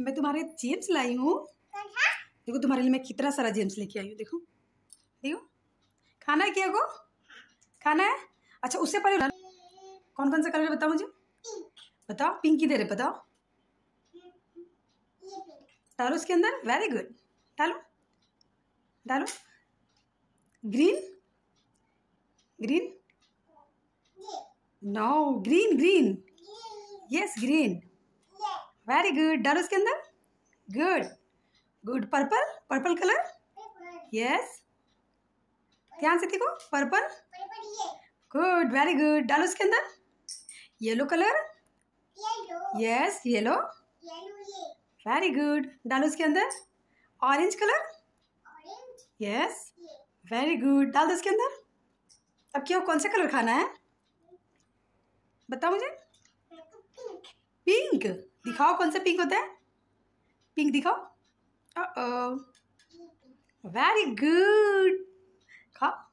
मैं तुम्हारे जेम्स लाई हूँ देखो तुम्हारे लिए मैं कितना सारा जेम्स लेके आई हूँ देखो देखो खाना है क्या को खाना है अच्छा उससे पहले कौन कौन सा कलर बताओ मुझे बताओ पिंक किधर है बताओ डालो उसके अंदर वेरी गुड डालो डालो green green no green green yes green very good डालो उसके अंदर good good purple purple colour yes ध्यान से देखो पर्पल गुड वेरी गुड डालो उसके अंदर yellow colour yes yellow very good डालो उसके अंदर orange colour yes very good डाल दो उसके अंदर अब क्यों कौन सा कलर खाना है बताओ मुझे पिंक दिखाओ कौन सा पिंक होता है पिंक दिखाओ वेरी गुड खाओ